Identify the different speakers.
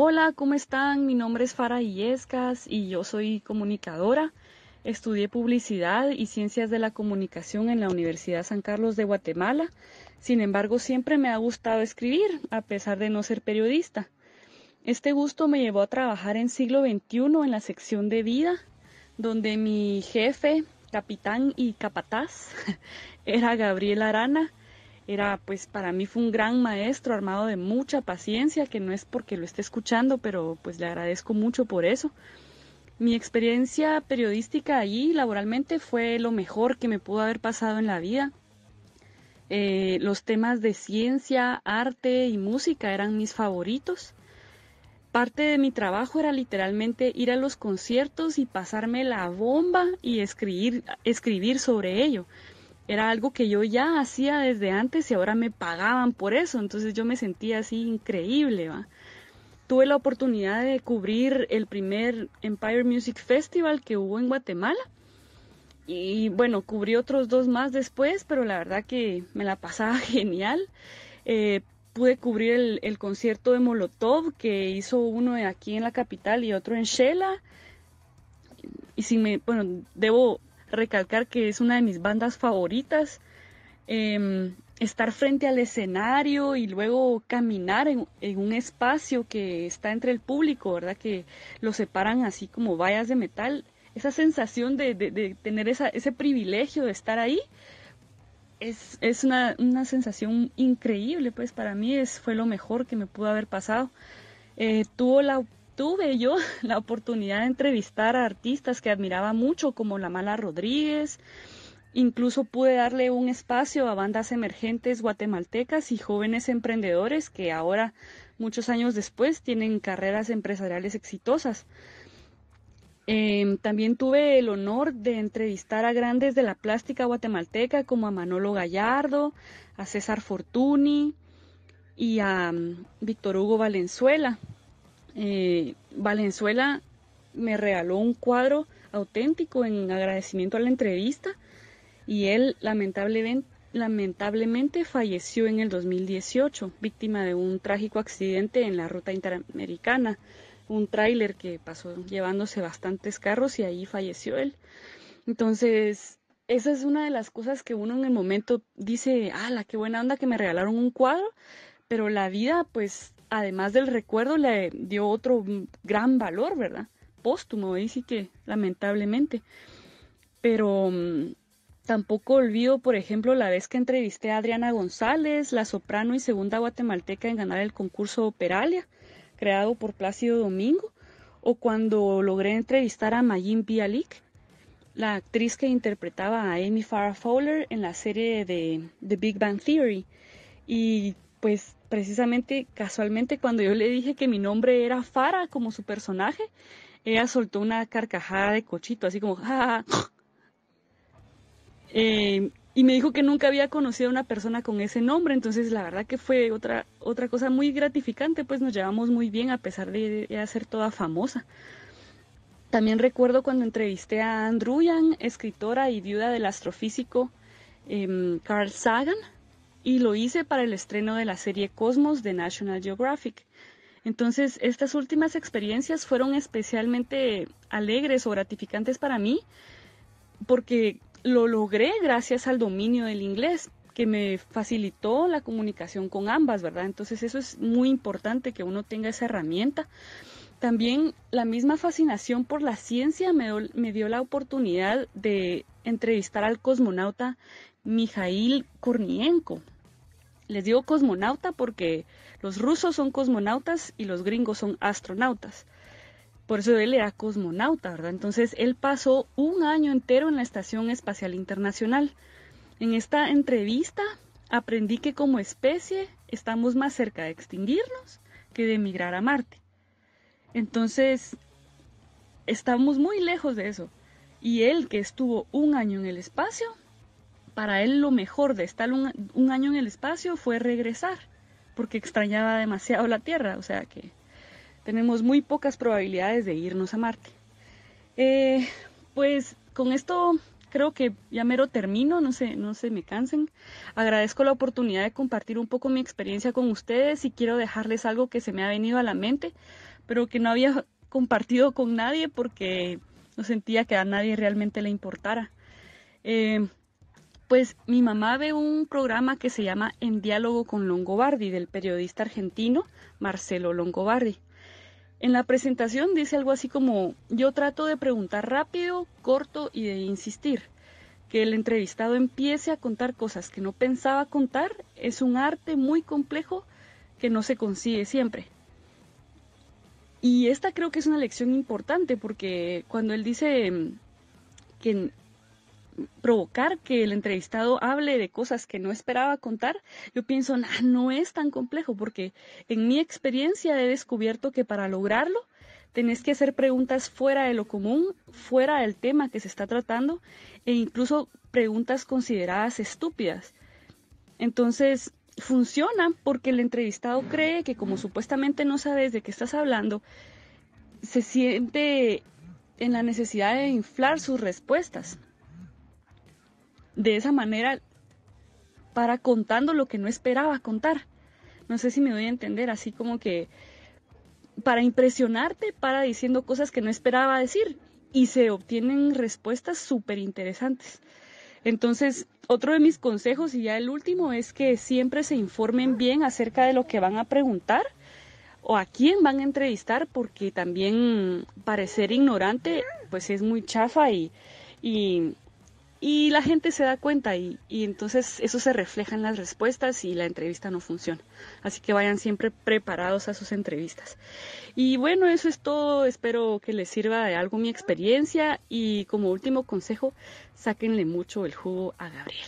Speaker 1: Hola, ¿cómo están? Mi nombre es Fara Illescas y yo soy comunicadora. Estudié publicidad y ciencias de la comunicación en la Universidad San Carlos de Guatemala. Sin embargo, siempre me ha gustado escribir, a pesar de no ser periodista. Este gusto me llevó a trabajar en siglo XXI en la sección de vida, donde mi jefe, capitán y capataz era Gabriel Arana, era pues para mí fue un gran maestro armado de mucha paciencia, que no es porque lo esté escuchando, pero pues le agradezco mucho por eso. Mi experiencia periodística allí laboralmente fue lo mejor que me pudo haber pasado en la vida. Eh, los temas de ciencia, arte y música eran mis favoritos. Parte de mi trabajo era literalmente ir a los conciertos y pasarme la bomba y escribir, escribir sobre ello era algo que yo ya hacía desde antes y ahora me pagaban por eso, entonces yo me sentía así increíble. Tuve la oportunidad de cubrir el primer Empire Music Festival que hubo en Guatemala y bueno, cubrí otros dos más después, pero la verdad que me la pasaba genial. Eh, pude cubrir el, el, concierto de Molotov que hizo uno aquí en la capital y otro en Shela. Y si me, bueno, debo recalcar que es una de mis bandas favoritas. Em, estar frente al escenario y luego caminar en, un espacio que está entre el público, ¿verdad? Que lo separan así como vallas de metal. Esa sensación de, tener ese privilegio de estar ahí es, una, sensación increíble, pues para mí es, fue lo mejor que me pudo haber pasado. Eh, tuvo la tuve yo la oportunidad de entrevistar a artistas que admiraba mucho, como La Mala Rodríguez. Incluso pude darle un espacio a bandas emergentes guatemaltecas y jóvenes emprendedores que ahora, muchos años después, tienen carreras empresariales exitosas. Em, también tuve el honor de entrevistar a grandes de la plástica guatemalteca como a Manolo Gallardo, a César Fortuny y a mm, Víctor Hugo Valenzuela. Eh, Valenzuela me regaló un cuadro auténtico en agradecimiento a la entrevista y él lamentablemente, falleció en el 2018, víctima de un trágico accidente en la ruta interamericana, un tráiler que pasó llevándose bastantes carros y ahí falleció él. Entonces, esa es una de las cosas que uno en el momento dice, la qué buena onda que me regalaron un cuadro! Pero la vida, pues, además del recuerdo, le dio otro gran valor, ¿verdad? Póstumo, ahí sí que, lamentablemente. Pero mm, tampoco olvido, por ejemplo, la vez que entrevisté a Adriana González, la soprano y segunda guatemalteca en ganar el concurso Operalia, creado por Plácido Domingo, o cuando logré entrevistar a Mayim Bialik, la actriz que interpretaba a Amy Farrah Fowler en la serie de The Big Bang Theory. Y pues precisamente casualmente cuando yo le dije que mi nombre era Fara, como su personaje, ella soltó una carcajada de cochito, así como, ¡Ja, eh, y me dijo que nunca había conocido a una persona con ese nombre, entonces la verdad que fue otra, otra cosa muy gratificante, pues nos llevamos muy bien a pesar de ser toda famosa. También recuerdo cuando entrevisté a Andrew escritora y viuda del astrofísico em, Carl Sagan, y lo hice para el estreno de la serie Cosmos de National Geographic. Entonces, estas últimas experiencias fueron especialmente alegres o gratificantes para mí porque lo logré gracias al dominio del inglés que me facilitó la comunicación con ambas, ¿verdad? Entonces, eso es muy importante que uno tenga esa herramienta. También la misma fascinación por la ciencia me dio, la oportunidad de entrevistar al cosmonauta Mijail Kornienko, les digo cosmonauta porque los rusos son cosmonautas y los gringos son astronautas. Por eso él era cosmonauta, ¿verdad? Entonces él pasó un año entero en la Estación Espacial Internacional. En esta entrevista aprendí que como especie estamos más cerca de extinguirnos que de emigrar a Marte. Entonces, estamos muy lejos de eso. Y él que estuvo un año en el espacio para él lo mejor de estar un, año en el espacio fue regresar, porque extrañaba demasiado la Tierra, o sea que tenemos muy pocas probabilidades de irnos a Marte. Eh, pues con esto creo que ya mero termino, no se, no me cansen. Agradezco la oportunidad de compartir un poco mi experiencia con ustedes y quiero dejarles algo que se me ha venido a la mente, pero que no había compartido con nadie porque no sentía que a nadie realmente le importara. Eh, pues mi mamá ve un programa que se llama En diálogo con Longobardi del periodista argentino Marcelo Longobardi. En la presentación dice algo así como, yo trato de preguntar rápido, corto y de insistir. Que el entrevistado empiece a contar cosas que no pensaba contar es un arte muy complejo que no se consigue siempre. Y esta creo que es una lección importante porque cuando él dice mm, que provocar que el entrevistado hable de cosas que no esperaba contar, yo pienso, no, es tan complejo, porque en mi experiencia he descubierto que para lograrlo, tenés que hacer preguntas fuera de lo común, fuera del tema que se está tratando, e incluso preguntas consideradas estúpidas. Entonces, funciona porque el entrevistado cree que como supuestamente no sabes de qué estás hablando, se siente en la necesidad de inflar sus respuestas de esa manera para contando lo que no esperaba contar. No sé si me doy a entender, así como que para impresionarte, para diciendo cosas que no esperaba decir y se obtienen respuestas súper interesantes. Entonces, otro de mis consejos y ya el último es que siempre se informen bien acerca de lo que van a preguntar o a quién van a entrevistar, porque también parecer ignorante pues es muy chafa y, y la gente se da cuenta y, y, entonces eso se refleja en las respuestas y la entrevista no funciona. Así que vayan siempre preparados a sus entrevistas. Y bueno, eso es todo. Espero que les sirva de algo mi experiencia y como último consejo, sáquenle mucho el jugo a Gabriel.